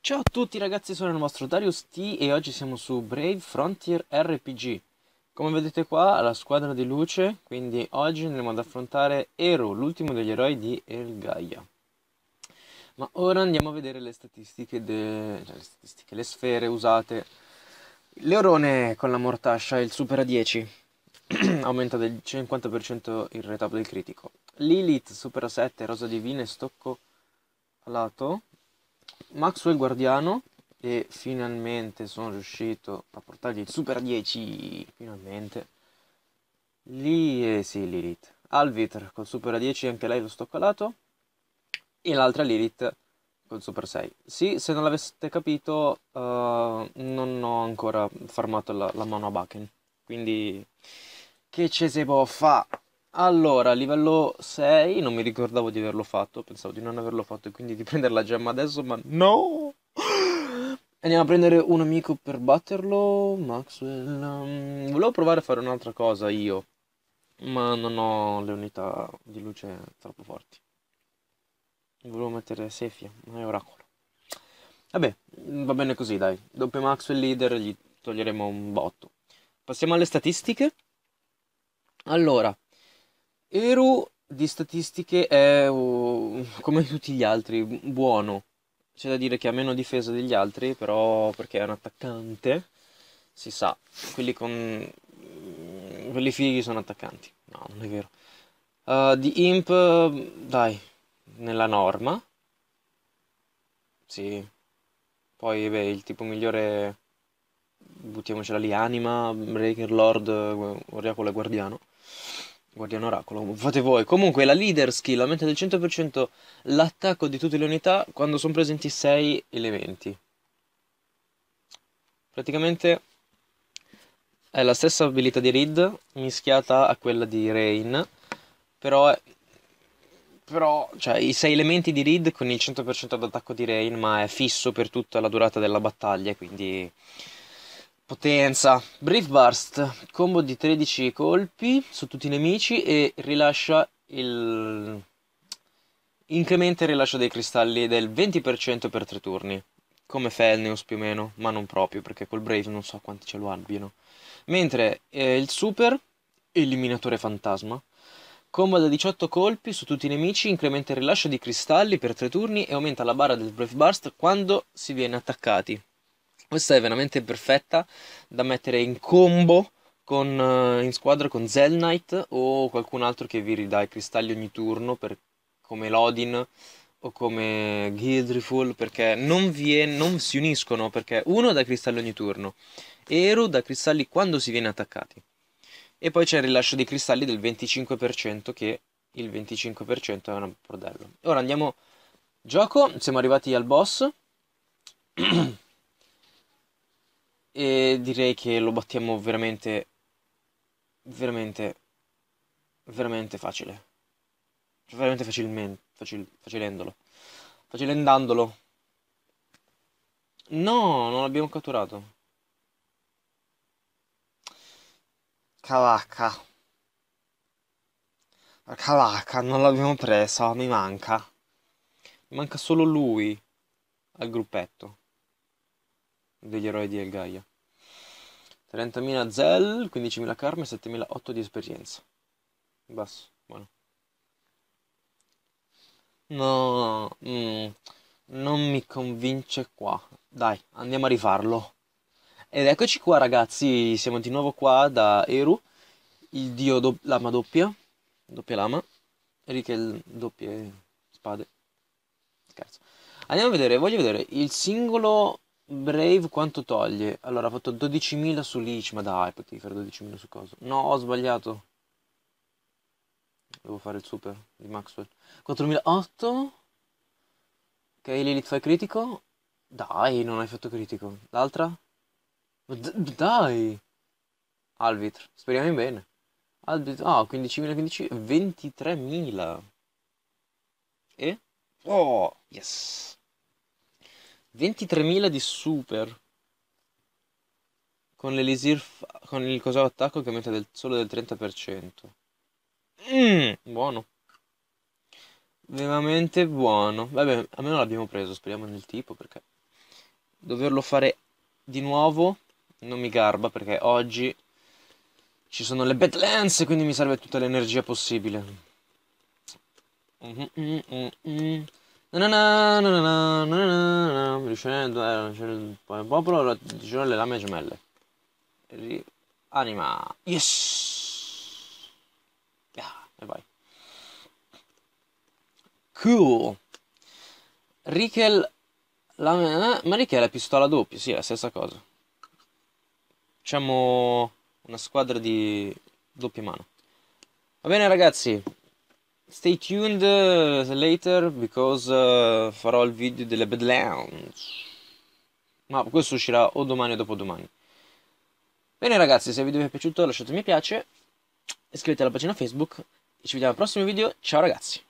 Ciao a tutti ragazzi, sono il vostro Darius T e oggi siamo su Brave Frontier RPG. Come vedete qua, la squadra di luce, quindi oggi andremo ad affrontare Ero, l'ultimo degli eroi di El Gaia. Ma ora andiamo a vedere le statistiche, de... cioè, le, statistiche le sfere usate. Leorone con la mortascia il super a 10, aumenta del 50% il retapo del critico. Lilith, Supera 7, Rosa Divina e Stocco Alato. Maxwell Guardiano e finalmente sono riuscito a portargli il Super 10, finalmente. Lì, e eh, sì, Lilith. Alvitr col Super 10, anche lei lo stocco stoccolato. E l'altra Lilith col Super 6. Sì, se non l'aveste capito, uh, non ho ancora farmato la, la mano a Bakken. Quindi che ce si può fare? Allora, livello 6 non mi ricordavo di averlo fatto, pensavo di non averlo fatto e quindi di prendere la gemma adesso, ma no! Andiamo a prendere un amico per batterlo, Maxwell. Ehm, volevo provare a fare un'altra cosa io, ma non ho le unità di luce troppo forti. Volevo mettere Sefia, ma è oracolo. Vabbè, va bene così dai. Dopo Maxwell leader gli toglieremo un botto. Passiamo alle statistiche. Allora, Eru di statistiche è uh, come tutti gli altri, buono. C'è da dire che ha meno difesa degli altri, però perché è un attaccante, si sa, quelli con quelli fighi sono attaccanti. No, non è vero. Uh, di Imp, dai, nella norma. Sì. Poi, beh, il tipo migliore buttiamocela lì, Anima, Breaker Lord, eh, Oriacolo e Guardiano. Guardiano Oracolo, fate voi. Comunque la leader skill aumenta del 100% l'attacco di tutte le unità quando sono presenti 6 elementi. Praticamente è la stessa abilità di Reed mischiata a quella di Rain, però, è... però cioè, i 6 elementi di Reed con il 100% d'attacco di Rain, ma è fisso per tutta la durata della battaglia, quindi potenza. Brief Burst, combo di 13 colpi su tutti i nemici e rilascia il... incrementa il rilascio dei cristalli del 20% per 3 turni. Come Felneus più o meno, ma non proprio, perché col Brave non so quanti ce lo abbiano. Mentre eh, il Super, Eliminatore Fantasma, Combo da 18 colpi su tutti i nemici, incrementa il rilascio di cristalli per 3 turni e aumenta la barra del Brief Burst quando si viene attaccati. Questa è veramente perfetta da mettere in combo con, eh, in squadra con Zell Knight o qualcun altro che vi ridà i cristalli ogni turno per, come Lodin o come Guildriful perché non, è, non, si uniscono perché uno da cristalli ogni turno e Eru da cristalli quando si viene attaccati e poi c'è il rilascio dei cristalli del 25% che il 25% è un bordello ora andiamo gioco siamo arrivati al boss E direi che lo battiamo veramente, veramente, veramente facile. Cioè, veramente facilmente, facil, facilendolo. Facilendandolo. No, non l'abbiamo catturato. Cavacca. La cavacca non l'abbiamo presa, mi manca. Mi manca solo lui al gruppetto degli eroi di Elgaia. 30.000 Zell, 15.000 Karma e 7.008 di esperienza. Basso, buono. No, mm, non mi convince qua. Dai, andiamo a rifarlo. Ed eccoci qua ragazzi, siamo di nuovo qua da Eru, il dio do- lama doppia, doppia lama, Rikel doppie spade. Scherzo. Andiamo a vedere, voglio vedere il singolo Brave quanto toglie? Allora ha fatto 12.000 su Leech, ma dai, potevi fare 12.000 su cosa? No, ho sbagliato. Devo fare il super di Maxwell. 4.008. Ok, Lilith fai critico. Dai, non hai fatto critico. L'altra? dai! Alvitr, speriamo in bene. Alvitr, ah, oh, 15.000, 15, 23.000. E? Oh, yes! 23.000 di super. Con l'Elisir. Fa- con il coso attacco che mette del- solo del 30%. Mm, buono. Veramente buono. Vabbè, almeno l'abbiamo preso. Speriamo nel tipo perché. Doverlo fare di nuovo non mi garba perché oggi ci sono le Badlands quindi mi serve tutta l'energia possibile. Mm-hmm, mm-hmm. mm-hmm. Ricevendo il popolo, dicevo le lame gemelle. Anima. Yes! Yeah, e vai. Cool. Rikel. La, eh, ma Rikel è pistola doppia, sì, è la stessa cosa. Facciamo una squadra di doppia mano. Va bene ragazzi, Stay tuned eh, later because uh, farò il video delle Badlands. Ma questo uscirà o domani o dopodomani. Bene ragazzi, se il video vi è piaciuto lasciate mi piace, iscrivetevi alla pagina Facebook e ci vediamo al prossimo video. Ciao ragazzi!